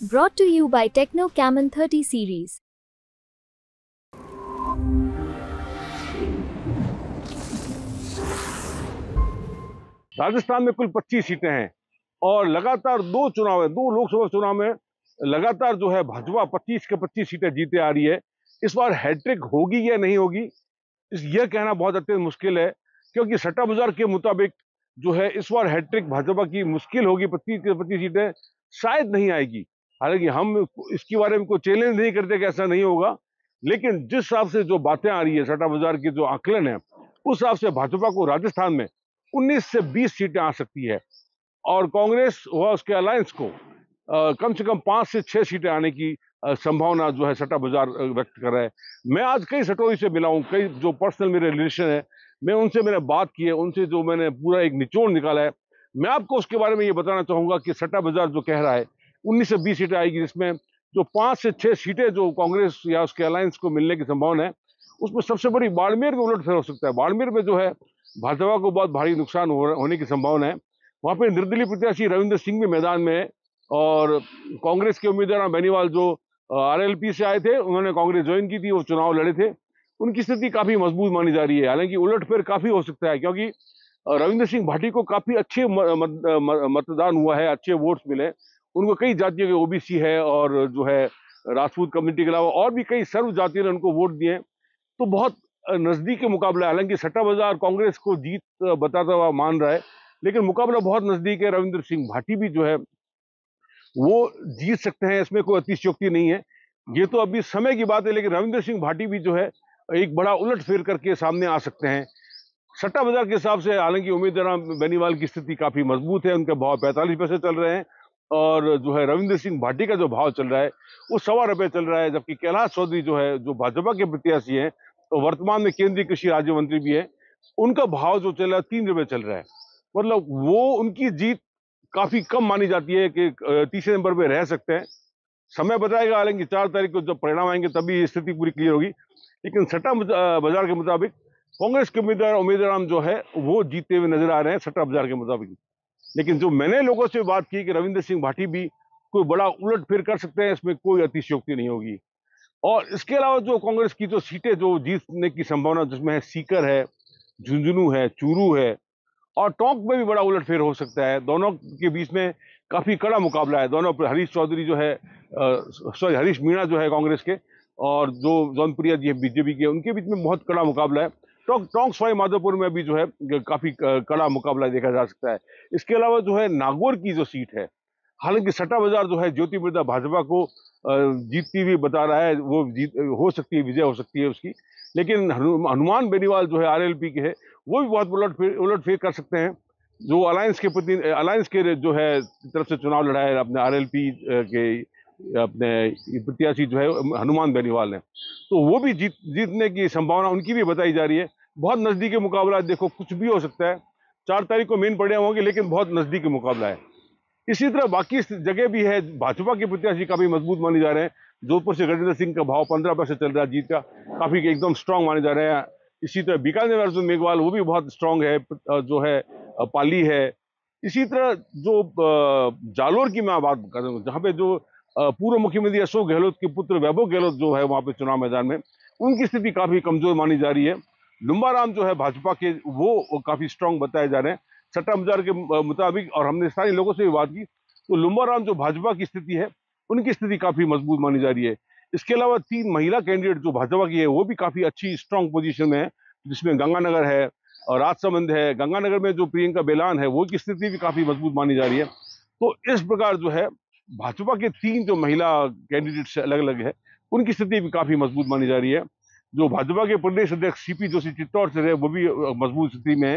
brought to you by Techno Camon 30 series. Rajasthan में कुल 25 सीटें हैं और लगातार दो चुनाव है दो लोकसभा चुनाव में लगातार जो है भाजपा 25 के 25 सीटें जीते आ रही है इस बार हैट्रिक होगी या नहीं होगी इस यह कहना बहुत अत्यंत मुश्किल है क्योंकि सट्टा बाजार के मुताबिक जो है इस बार हैट्रिक भाजपा की मुश्किल होगी पच्चीस के पच्चीस सीटें शायद नहीं आएगी हालांकि हम इसके बारे में कोई चैलेंज नहीं करते कि ऐसा नहीं होगा लेकिन जिस हिसाब से जो बातें आ रही है सट्टा बाजार की जो आकलन है उस हिसाब से भाजपा को राजस्थान में 19 से 20 सीटें आ सकती है और कांग्रेस व उसके अलायंस को आ, कम से कम पाँच से छः सीटें आने की संभावना जो है सट्टा बाजार व्यक्त कर रहा है मैं आज कई सटोरी से मिला हूँ कई जो पर्सनल मेरे रिलेशन है मैं उनसे मैंने बात की है उनसे जो मैंने पूरा एक निचोड़ निकाला है मैं आपको उसके बारे में ये बताना चाहूँगा कि सट्टा बाजार जो कह रहा है उन्नीस से बीस सीटें आएगी जिसमें जो पाँच से छः सीटें जो कांग्रेस या उसके अलायंस को मिलने की संभावना है उसमें सबसे बड़ी बाड़मेर में उलटफेर हो सकता है बाड़मेर में जो है भाजपा को बहुत भारी नुकसान होने की संभावना है वहाँ पर निर्दलीय प्रत्याशी रविंद्र सिंह भी मैदान में है और कांग्रेस के उम्मीदवार बेनीवाल जो आरएलपी से आए थे उन्होंने कांग्रेस ज्वाइन की थी वो चुनाव लड़े थे उनकी स्थिति काफ़ी मजबूत मानी जा रही है हालांकि उलटफेर काफ़ी हो सकता है क्योंकि रविंद्र सिंह भाटी को काफ़ी अच्छे मतदान हुआ है अच्छे वोट्स मिले उनको कई जातियों के ओबीसी है और जो है राजपूत कम्युनिटी के अलावा और भी कई सर्व जातियों ने उनको वोट दिए तो बहुत नज़दीक के मुकाबले हालांकि सट्टा बाजार कांग्रेस को जीत बताता हुआ मान रहा है लेकिन मुकाबला बहुत नज़दीक है रविंद्र सिंह भाटी भी जो है वो जीत सकते हैं इसमें कोई अतिशयोक्ति नहीं है ये तो अभी समय की बात है लेकिन रविंद्र सिंह भाटी भी जो है एक बड़ा उलट फेर करके सामने आ सकते हैं सट्टा बाजार के हिसाब से हालांकि उम्मीदवार बेनीवाल की स्थिति काफ़ी मजबूत है उनके भाव पैंतालीस पैसे चल रहे हैं और जो है रविंद्र सिंह भाटी का जो भाव चल रहा है वो सवा रुपये चल रहा है जबकि कैलाश चौधरी जो है जो भाजपा के प्रत्याशी हैं तो वर्तमान में केंद्रीय कृषि राज्य मंत्री भी है उनका भाव जो चल रहा है तीन रुपये चल रहा है मतलब वो उनकी जीत काफ़ी कम मानी जाती है कि तीसरे नंबर पर रह सकते हैं समय बताएगा हालांकि चार तारीख को जब परिणाम आएंगे तभी स्थिति पूरी क्लियर होगी लेकिन सट्टा बाजार के मुताबिक कांग्रेस के उम्मीदवार उम्मीदवार जो है वो जीते हुए नजर आ रहे हैं सट्टा बाजार के मुताबिक लेकिन जो मैंने लोगों से बात की कि रविंद्र सिंह भाटी भी कोई बड़ा उलट फिर कर सकते हैं इसमें कोई अतिशयोक्ति नहीं होगी और इसके अलावा जो कांग्रेस की जो सीटें जो जीतने की संभावना जिसमें है सीकर है झुंझुनू है चूरू है और टोंक में भी बड़ा उलटफेर हो सकता है दोनों के बीच में काफ़ी कड़ा मुकाबला है दोनों हरीश चौधरी जो है सॉरी हरीश मीणा जो है कांग्रेस के और जो जौनप्रिया जी है बीजेपी के उनके बीच में बहुत कड़ा मुकाबला है टोंग टोंग सवाई माधोपुर में भी जो है काफ़ी कड़ा मुकाबला देखा जा सकता है इसके अलावा जो है नागौर की जो सीट है हालांकि सट्टा बाजार जो है ज्योति मृदा भाजपा को जीतती हुई बता रहा है वो जीत हो सकती है विजय हो सकती है उसकी लेकिन हनुमान बेनीवाल जो है आरएलपी के है वो भी बहुत उलट फेर उलट फेर कर सकते हैं जो अलायंस के प्रति अलायंस के जो है तरफ से चुनाव लड़ा है अपने आरएलपी के अपने प्रत्याशी जो है हनुमान बेनीवाल हैं तो वो भी जीत जीतने की संभावना उनकी भी बताई जा रही है बहुत नज़दीकी मुकाबला देखो कुछ भी हो सकता है चार तारीख को मेन पड़े होंगे लेकिन बहुत नज़दीकी मुकाबला है इसी तरह बाकी जगह भी है भाजपा के प्रत्याशी काफ़ी मजबूत माने जा रहे हैं जोधपुर से गजेंद्र सिंह का भाव पंद्रह परसेंट चल रहा है जीत का काफ़ी एकदम स्ट्रांग माने जा रहे हैं इसी तरह बीकानेर अर्जुन मेघवाल वो भी बहुत स्ट्रांग है जो है पाली है इसी तरह जो जालोर की मैं बात कर रहा हूँ जहाँ पे जो पूर्व मुख्यमंत्री अशोक गहलोत के पुत्र वैभव गहलोत जो है वहाँ पे चुनाव मैदान में उनकी स्थिति काफ़ी कमज़ोर मानी जा रही है लुम्बाराम जो है भाजपा के वो काफ़ी स्ट्रांग बताए जा रहे हैं सट्टा बाजार के मुताबिक और हमने स्थानीय लोगों से भी बात की तो लुम्बाराम जो भाजपा की स्थिति है उनकी स्थिति काफ़ी मजबूत मानी जा रही है इसके अलावा तीन महिला कैंडिडेट जो भाजपा की है वो भी काफ़ी अच्छी स्ट्रांग पोजिशन में है जिसमें गंगानगर है और राजसमंद है गंगानगर में जो प्रियंका बेलान है वो की स्थिति भी काफ़ी मजबूत मानी जा रही है तो इस प्रकार जो है भाजपा के तीन जो महिला कैंडिडेट्स अलग अलग है उनकी स्थिति भी काफ़ी मजबूत मानी जा रही है जो भाजपा के प्रदेश अध्यक्ष सीपी जोशी चित्तौड़ से रहे वो भी मजबूत स्थिति में है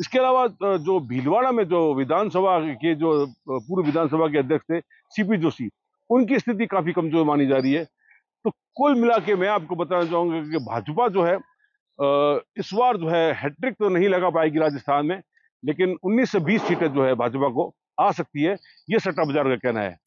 इसके अलावा जो भीलवाड़ा में जो विधानसभा के जो पूर्व विधानसभा के अध्यक्ष थे सीपी जोशी उनकी स्थिति काफ़ी कमजोर मानी जा रही है तो कुल मिला के मैं आपको बताना चाहूंगा कि भाजपा जो है इस बार जो है हैट्रिक तो नहीं लगा पाएगी राजस्थान में लेकिन 19 से 20 सीटें जो है भाजपा को आ सकती है ये सट्टा बाजार का कहना है